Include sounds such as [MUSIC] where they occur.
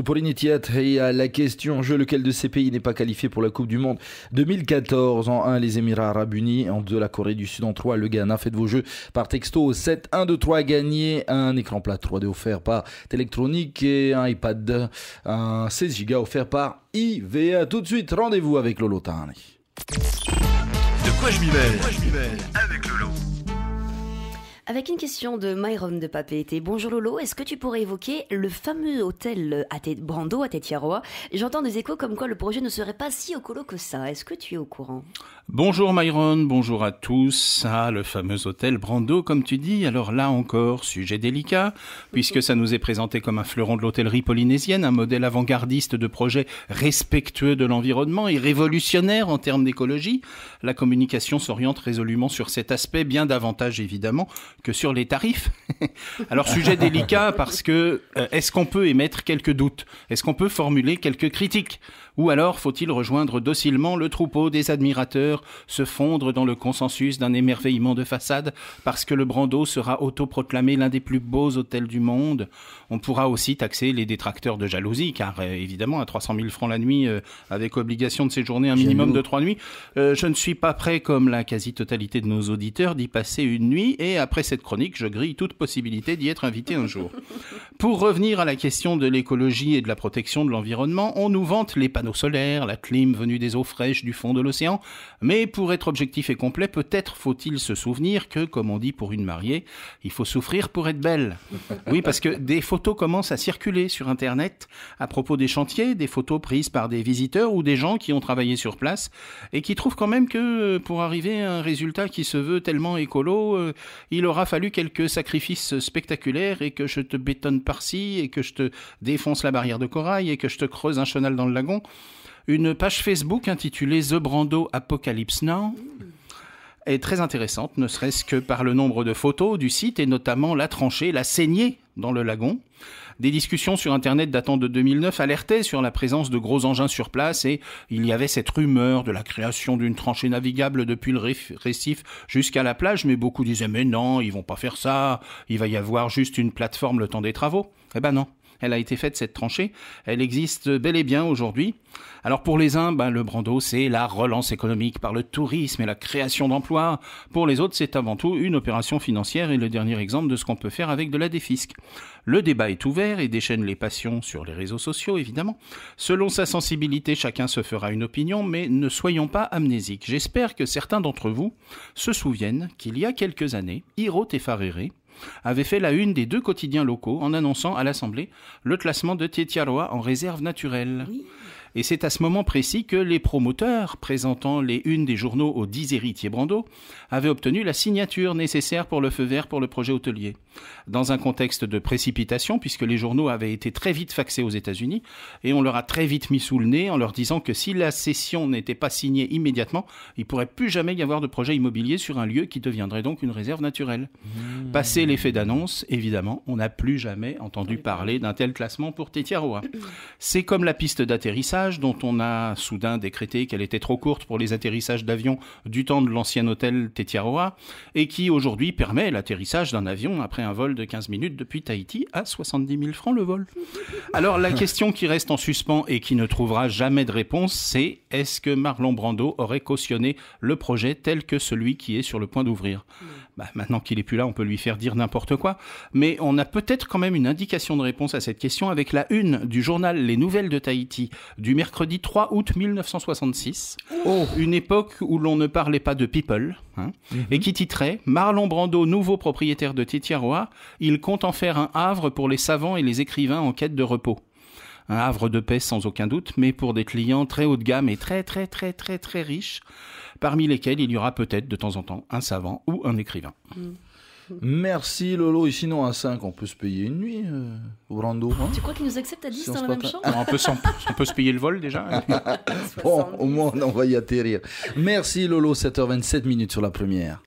Pauline et à la question jeu lequel de ces pays n'est pas qualifié pour la Coupe du Monde 2014 en 1 les Émirats Arabes Unis en 2 la Corée du Sud en 3 le Ghana faites vos jeux par texto 7 1 2 3 gagné un écran plat 3D offert par Télectronique et un iPad un 16 Go offert par IVA tout de suite rendez-vous avec Lolo Tani. De quoi je m'y mêle Avec Lolo avec une question de Myron de Papeete. Bonjour Lolo, est-ce que tu pourrais évoquer le fameux hôtel euh, à Brando à Tétiaroa J'entends des échos comme quoi le projet ne serait pas si colo que ça. Est-ce que tu es au courant Bonjour Myron, bonjour à tous. Ah, le fameux hôtel Brando, comme tu dis. Alors là encore, sujet délicat, puisque ça nous est présenté comme un fleuron de l'hôtellerie polynésienne, un modèle avant-gardiste de projet respectueux de l'environnement et révolutionnaire en termes d'écologie. La communication s'oriente résolument sur cet aspect, bien davantage évidemment que sur les tarifs. [LAUGHS] Alors sujet délicat parce que euh, est-ce qu'on peut émettre quelques doutes Est-ce qu'on peut formuler quelques critiques Ou alors faut-il rejoindre docilement le troupeau des admirateurs, se fondre dans le consensus d'un émerveillement de façade parce que le Brando sera autoproclamé l'un des plus beaux hôtels du monde On pourra aussi taxer les détracteurs de jalousie car euh, évidemment à 300 000 francs la nuit euh, avec obligation de séjourner un minimum de trois nuits, je ne suis pas prêt comme la quasi-totalité de nos auditeurs d'y passer une nuit et après cette chronique, je grille toute possibilité d'y être invité un jour. Pour revenir à la question de l'écologie et de la protection de l'environnement, on nous vante les panneaux solaires, la clim venue des eaux fraîches du fond de l'océan, mais pour être objectif et complet, peut-être faut-il se souvenir que, comme on dit pour une mariée, il faut souffrir pour être belle. Oui, parce que des photos commencent à circuler sur Internet à propos des chantiers, des photos prises par des visiteurs ou des gens qui ont travaillé sur place et qui trouvent quand même que euh, pour arriver à un résultat qui se veut tellement écolo, euh, il aura fallu quelques sacrifices spectaculaires et que je te bétonne par-ci et que je te défonce la barrière de corail et que je te creuse un chenal dans le lagon. Une page Facebook intitulée The Brando Apocalypse Now est très intéressante, ne serait-ce que par le nombre de photos du site et notamment la tranchée, la saignée dans le lagon. Des discussions sur Internet datant de 2009 alertaient sur la présence de gros engins sur place et il y avait cette rumeur de la création d'une tranchée navigable depuis le récif jusqu'à la plage, mais beaucoup disaient mais non, ils vont pas faire ça, il va y avoir juste une plateforme le temps des travaux. Eh ben non, elle a été faite cette tranchée, elle existe bel et bien aujourd'hui. Alors pour les uns, bah, le brando c'est la relance économique par le tourisme et la création d'emplois. Pour les autres, c'est avant tout une opération financière et le dernier exemple de ce qu'on peut faire avec de la défisque. Le débat est ouvert et déchaîne les passions sur les réseaux sociaux évidemment. Selon sa sensibilité, chacun se fera une opinion, mais ne soyons pas amnésiques. J'espère que certains d'entre vous se souviennent qu'il y a quelques années, Hiro Tefarere, avait fait la une des deux quotidiens locaux en annonçant à l'Assemblée le classement de Tietiaroa en réserve naturelle. Et c'est à ce moment précis que les promoteurs, présentant les unes des journaux aux dix héritiers Brando, avaient obtenu la signature nécessaire pour le feu vert pour le projet hôtelier dans un contexte de précipitation, puisque les journaux avaient été très vite faxés aux États-Unis, et on leur a très vite mis sous le nez en leur disant que si la cession n'était pas signée immédiatement, il pourrait plus jamais y avoir de projet immobilier sur un lieu qui deviendrait donc une réserve naturelle. Mmh. Passé l'effet d'annonce, évidemment, on n'a plus jamais entendu parler d'un tel classement pour Tetiaroa. Mmh. C'est comme la piste d'atterrissage dont on a soudain décrété qu'elle était trop courte pour les atterrissages d'avions du temps de l'ancien hôtel Tetiaroa, et qui aujourd'hui permet l'atterrissage d'un avion après un vol de 15 minutes depuis Tahiti à 70 000 francs le vol. Alors la question qui reste en suspens et qui ne trouvera jamais de réponse, c'est est-ce que Marlon Brando aurait cautionné le projet tel que celui qui est sur le point d'ouvrir bah, maintenant qu'il est plus là, on peut lui faire dire n'importe quoi. Mais on a peut-être quand même une indication de réponse à cette question avec la une du journal Les Nouvelles de Tahiti du mercredi 3 août 1966. Oh. Une époque où l'on ne parlait pas de people. Hein, mhm. Et qui titrait Marlon Brando, nouveau propriétaire de Titiaroa, il compte en faire un havre pour les savants et les écrivains en quête de repos un havre de paix sans aucun doute, mais pour des clients très haut de gamme et très très très très très riches, parmi lesquels il y aura peut-être de temps en temps un savant ou un écrivain. Mm. Merci Lolo. Et sinon, à 5, on peut se payer une nuit euh, au Brando. Hein tu crois qu'ils nous acceptent à 10 dans la même chambre on peut, on, se payer le vol déjà. [LAUGHS] bon, au moins, on va y atterrir. Merci Lolo, 7h27 minutes sur la première.